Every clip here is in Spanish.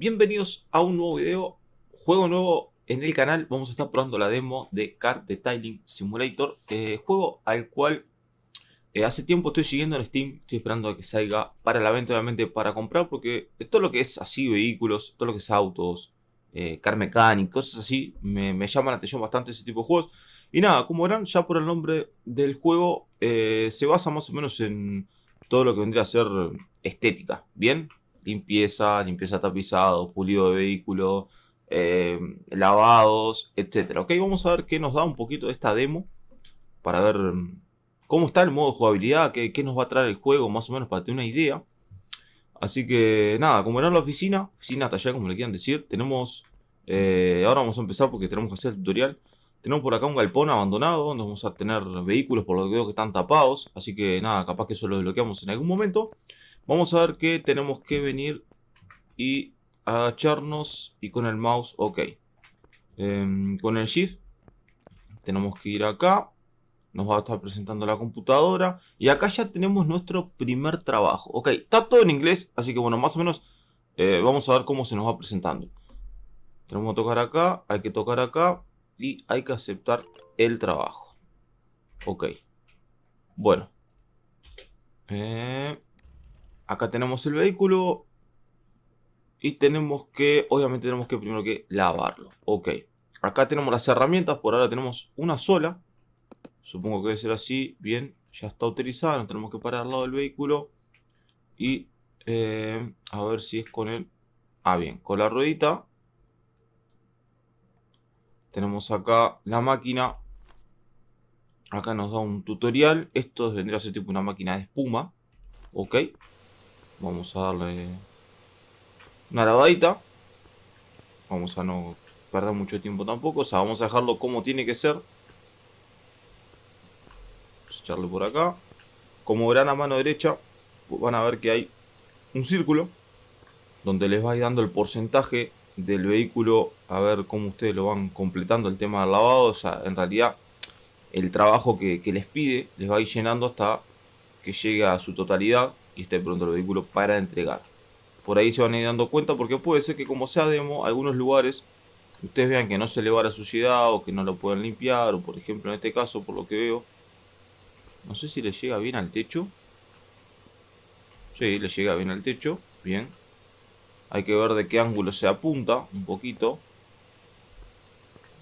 Bienvenidos a un nuevo video, juego nuevo en el canal. Vamos a estar probando la demo de Car Detailing Simulator, eh, juego al cual eh, hace tiempo estoy siguiendo en Steam. Estoy esperando a que salga para la venta, obviamente, para comprar, porque todo lo que es así, vehículos, todo lo que es autos, eh, car mecánico, cosas así, me, me llaman la atención bastante ese tipo de juegos. Y nada, como verán, ya por el nombre del juego, se basa más o menos en todo lo que vendría a ser estética, ¿bien? limpieza, limpieza tapizado, pulido de vehículo, eh, lavados, etc. Ok, vamos a ver qué nos da un poquito de esta demo para ver mm, cómo está el modo de jugabilidad, qué, nos va a traer el juego, más o menos para tener una idea. Así que nada, como era la oficina, oficina taller, como le quieran decir, tenemos, eh, ahora vamos a empezar porque tenemos que hacer el tutorial. Tenemos por acá un galpón abandonado, donde vamos a tener vehículos por lo que veo que están tapados, así que nada, capaz que eso lo desbloqueamos en algún momento. Vamos a ver que tenemos que venir y agacharnos y con el mouse, ok. Em, con el shift tenemos que ir acá. Nos va a estar presentando la computadora. Y acá ya tenemos nuestro primer trabajo. Ok, está todo en inglés, así que bueno, más o menos eh, vamos a ver cómo se nos va presentando. Tenemos que tocar acá, hay que tocar acá y hay que aceptar el trabajo. Ok. Bueno. Eh, acá tenemos el vehículo y tenemos que, obviamente tenemos que primero que lavarlo. Ok, acá tenemos las herramientas, por ahora tenemos una sola. Supongo que debe ser así, bien, ya está utilizada, no tenemos que parar al lado del vehículo. Y eh, a ver si es con el... Ah, bien, con la ruedita. Tenemos acá la máquina. Acá nos da un tutorial. Esto vendría a ser tipo una máquina de espuma. Ok, Vamos a darle una lavadita. Vamos a no perder mucho tiempo tampoco. O sea, vamos a dejarlo como tiene que ser. Vamos a echarlo por acá. Como verán a mano derecha, van a ver que hay un círculo donde les va a ir dando el porcentaje del vehículo a ver cómo ustedes lo van completando el tema del lavado. O sea, en realidad el trabajo que les pide les va a ir llenando hasta Llega a su totalidad y esté pronto el vehículo para entregar. Por ahí se van a ir dando cuenta porque puede ser que como sea demo, algunos lugares ustedes vean que no se le va la suciedad o que no lo pueden limpiar o por ejemplo en este caso por lo que veo, no sé si le llega bien al techo. Si, le llega bien al techo, bien. Hay que ver de qué ángulo se apunta un poquito.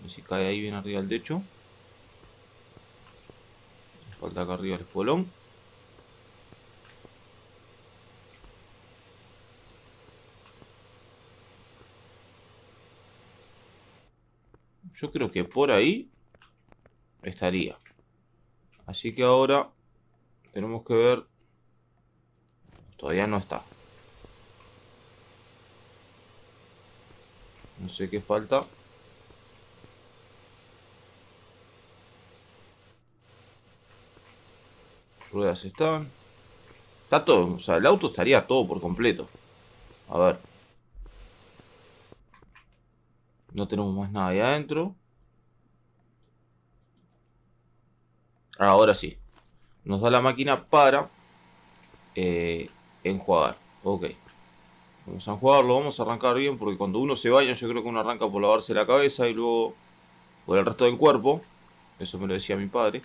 A si cae ahí bien arriba del techo. Falta acá arriba el espolón. Yo creo que por ahí estaría. Así que ahora tenemos que ver... Todavía no está. No sé qué falta. Ruedas están. Está todo. O sea, el auto estaría todo por completo. A ver. No tenemos más nada ahí adentro. Ahora sí. Nos da la máquina para eh, enjuagar. Ok. Vamos a enjuagarlo, vamos a arrancar bien porque cuando uno se baña yo creo que uno arranca por lavarse la cabeza y luego por el resto del cuerpo. Eso me lo decía mi padre.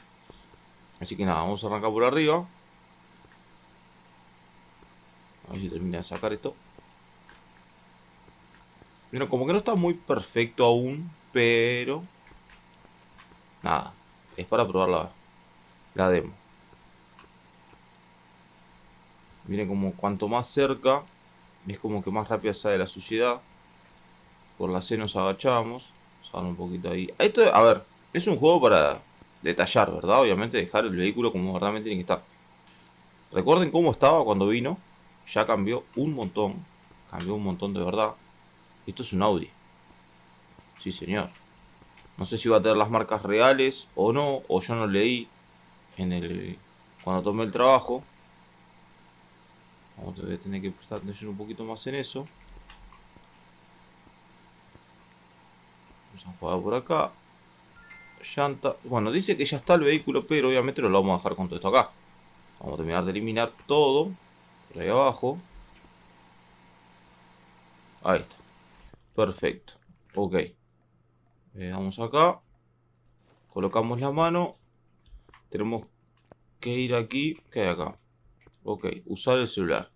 Así que nada, vamos a arrancar por arriba. A ver si termina de sacar esto. Bueno, como que no está muy perfecto aún, pero... Nada, es para probar la, demo. Miren como cuanto más cerca, es como que más rápida sale la suciedad. Con la C nos agachamos. Sale un poquito ahí. Esto, a ver, es un juego para detallar, ¿verdad? Obviamente dejar el vehículo como verdaderamente tiene que estar. Recuerden cómo estaba cuando vino. Ya cambió un montón. Cambió un montón de verdad. Esto es un Audi. Sí, señor. No sé si va a tener las marcas reales o no, o yo no leí en el cuando tomé el trabajo. Vamos, a tener que prestar atención un poquito más en eso. Vamos a jugar por acá. Llanta. Bueno, dice que ya está el vehículo, pero obviamente lo vamos a dejar con todo esto acá. Vamos a terminar de eliminar todo. Por ahí abajo. Ahí está. Perfecto. Ok. Veamos eh, vamos acá. Colocamos la mano. Tenemos que ir aquí. que hay acá? Ok. Usar el celular.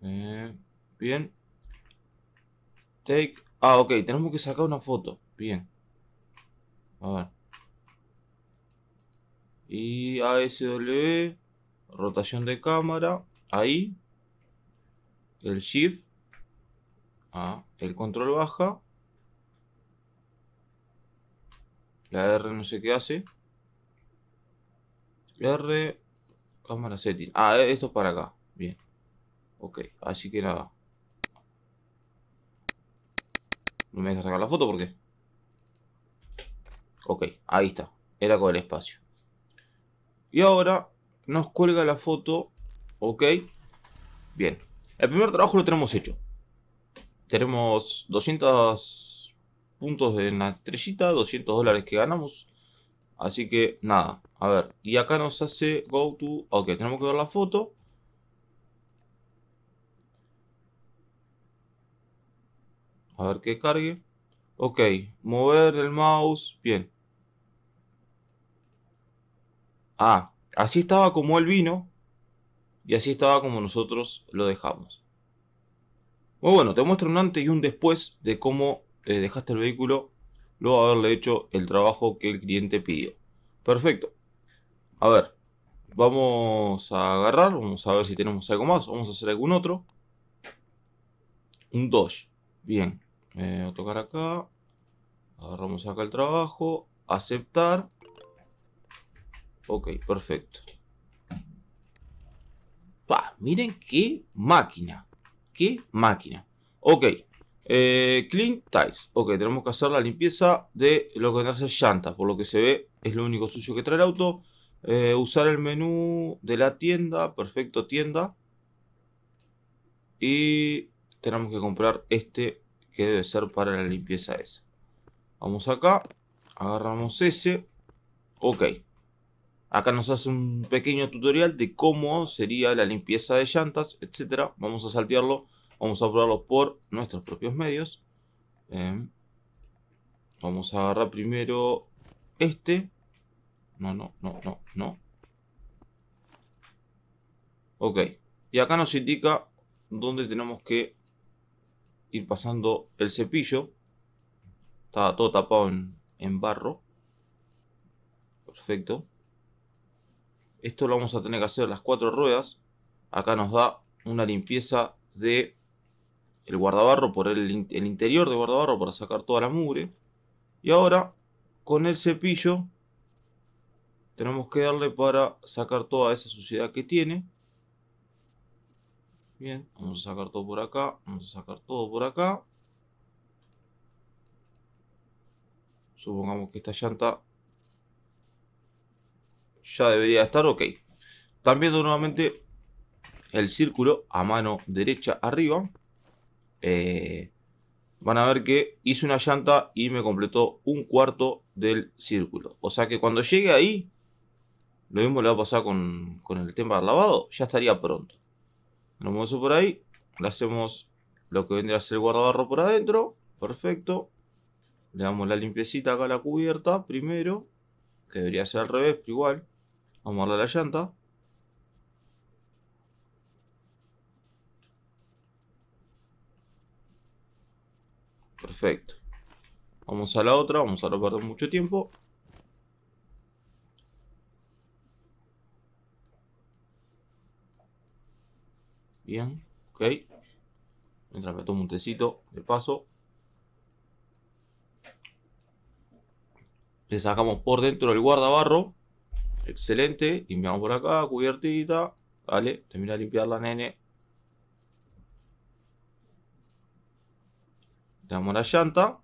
Eh, bien. Take. Ah, ok. Tenemos que sacar una foto. Bien. A ver. Y ASW. Rotación de cámara. Ahí. El shift. Ah, el control baja. La R no sé qué hace. R, cámara setting. Ah, e, esto es para acá. Bien. Ok, así que nada. No me deja sacar la foto porque. Ok, ahí está. Era con el espacio. Y ahora nos cuelga la foto. Ok. Bien. El primer trabajo lo tenemos hecho tenemos 200 puntos en la estrellita, 200 dólares que ganamos. Así que nada, a ver. Y acá nos hace go to... Ok, tenemos que ver la foto. A ver que cargue. Ok, mover el mouse. Bien. Ah, así estaba como él vino. Y así estaba como nosotros lo dejamos. Pues bueno, te muestra un antes y un después de cómo eh, dejaste el vehículo luego de haberle hecho el trabajo que el cliente pidió. Perfecto. A ver, vamos a agarrar, vamos a ver si tenemos algo más, vamos a hacer algún otro. Un Dodge. Bien, voy a tocar acá. Agarramos acá el trabajo, aceptar. Ok, perfecto. miren qué máquina aquí máquina! Ok, eh, clean tiles. Ok, tenemos que hacer la limpieza de lo que hace llantas. Por lo que se ve, es lo único suyo que trae el auto. Eh, usar el menú de la tienda. Perfecto, tienda. Y tenemos que comprar este que debe ser para la limpieza esa. Vamos acá. Agarramos ese. Ok. Acá nos hace un pequeño tutorial de cómo sería la limpieza de llantas, etc. Vamos a saltearlo, vamos a probarlo por nuestros propios medios. Em, vamos a agarrar primero este. No, no, no, no, no. Ok. Y acá nos indica dónde tenemos que ir pasando el cepillo. Está todo tapado en barro. Perfecto. Esto lo vamos a tener que hacer las cuatro ruedas. Acá nos da una limpieza de el guardabarro por el, el interior del guardabarro para sacar toda la mugre. Y ahora con el cepillo tenemos que darle para sacar toda esa suciedad que tiene. Bien, vamos a sacar todo por acá, vamos a sacar todo por acá. Supongamos que esta llanta ya debería estar ok. Están viendo nuevamente el círculo a mano derecha arriba. Eh, van a ver que hice una llanta y me completó un cuarto del círculo. O sea que cuando llegue ahí, lo mismo le va a pasar con, el tema del lavado, ya estaría pronto. Lo eso por ahí, le hacemos lo que vendría a ser el guardabarro por adentro, perfecto. Le damos la limpiecita acá a la cubierta primero, que debería ser al revés, pero igual. Vamos a darle la llanta. Perfecto. Vamos a la otra, vamos a no perder mucho tiempo. Bien, ok. Mientras me tomo un tecito, de paso. Le sacamos por dentro el guardabarro. Excelente. Limpiamos por acá, cubiertita. Vale, termina de limpiar la nene. Le damos la llanta.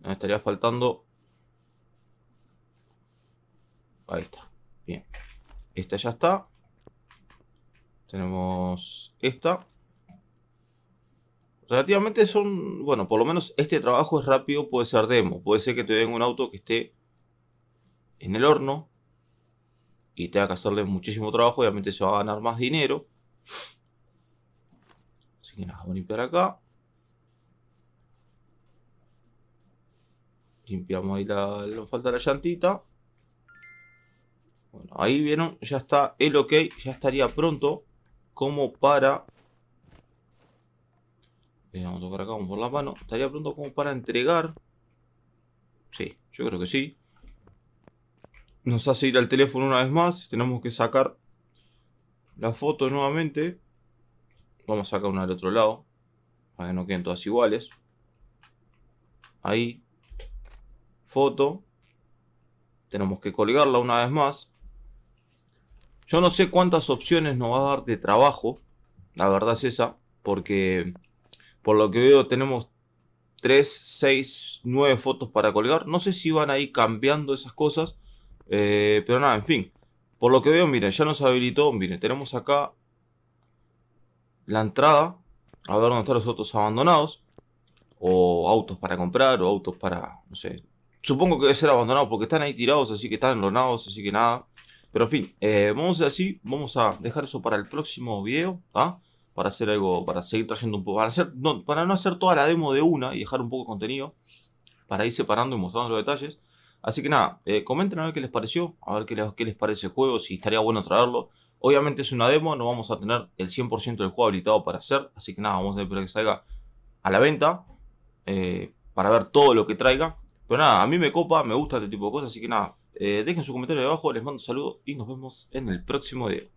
Nos estaría faltando... Ahí está. Bien. Esta ya está. Tenemos esta. Relativamente son... Bueno, por lo menos este trabajo es rápido, puede ser demo. Puede ser que te den un auto que esté en el horno y tenga que hacerle muchísimo trabajo, obviamente se va a ganar más dinero. Así que nada, vamos a limpiar acá. Limpiamos ahí la, nos falta la llantita. Bueno, ahí vieron, ya está el ok, ya estaría pronto como para... Eh, vamos a tocar acá, vamos por la mano. Estaría pronto como para entregar. Sí, yo creo que sí. Nos hace ir al teléfono una vez más. Tenemos que sacar la foto nuevamente. Vamos a sacar una del otro lado. Para que no queden todas iguales. Ahí. Foto. Tenemos que colgarla una vez más. Yo no sé cuántas opciones nos va a dar de trabajo. La verdad es esa. Porque por lo que veo tenemos 3, 6, 9 fotos para colgar. No sé si van a ir cambiando esas cosas. Eh, pero nada, en fin. Por lo que veo, miren, ya nos habilitó. Miren, tenemos acá la entrada. A ver dónde están los autos abandonados. O autos para comprar, o autos para, no sé. Supongo que debe ser abandonados porque están ahí tirados, así que están enlonados, así que nada. Pero en fin, eh, vamos a así, vamos a dejar eso para el próximo video, Para hacer algo, para seguir trayendo un poco, para, hacer, para no hacer toda la demo de una y dejar un poco de contenido, para ir separando y mostrando los detalles. Así que nada, eh, comenten a ver qué les pareció, a ver qué les, qué les parece el juego, si estaría bueno traerlo. Obviamente es una demo, no vamos a tener el 100% del juego habilitado para hacer, así que nada, vamos a esperar que salga a la venta eh, para ver todo lo que traiga. Pero nada, a mí me copa, me gusta este tipo de cosas, así que nada, eh, dejen su comentario debajo, abajo, les mando un saludo y nos vemos en el próximo video.